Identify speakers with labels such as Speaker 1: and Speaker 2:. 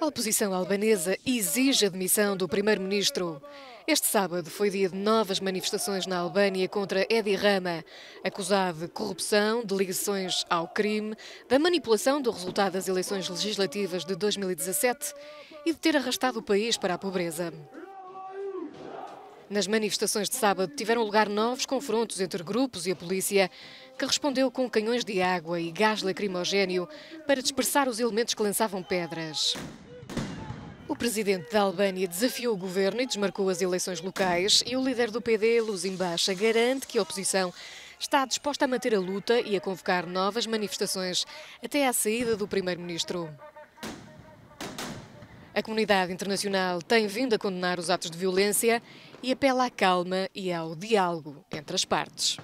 Speaker 1: A oposição albanesa exige a demissão do primeiro-ministro. Este sábado foi dia de novas manifestações na Albânia contra Edi Rama, acusado de corrupção, de ligações ao crime, da manipulação do resultado das eleições legislativas de 2017 e de ter arrastado o país para a pobreza. Nas manifestações de sábado tiveram lugar novos confrontos entre grupos e a polícia, que respondeu com canhões de água e gás lacrimogéneo para dispersar os elementos que lançavam pedras. O presidente da Albânia desafiou o governo e desmarcou as eleições locais e o líder do PD, Luzim Baixa, garante que a oposição está disposta a manter a luta e a convocar novas manifestações até à saída do primeiro-ministro. A comunidade internacional tem vindo a condenar os atos de violência e apela à calma e ao diálogo entre as partes.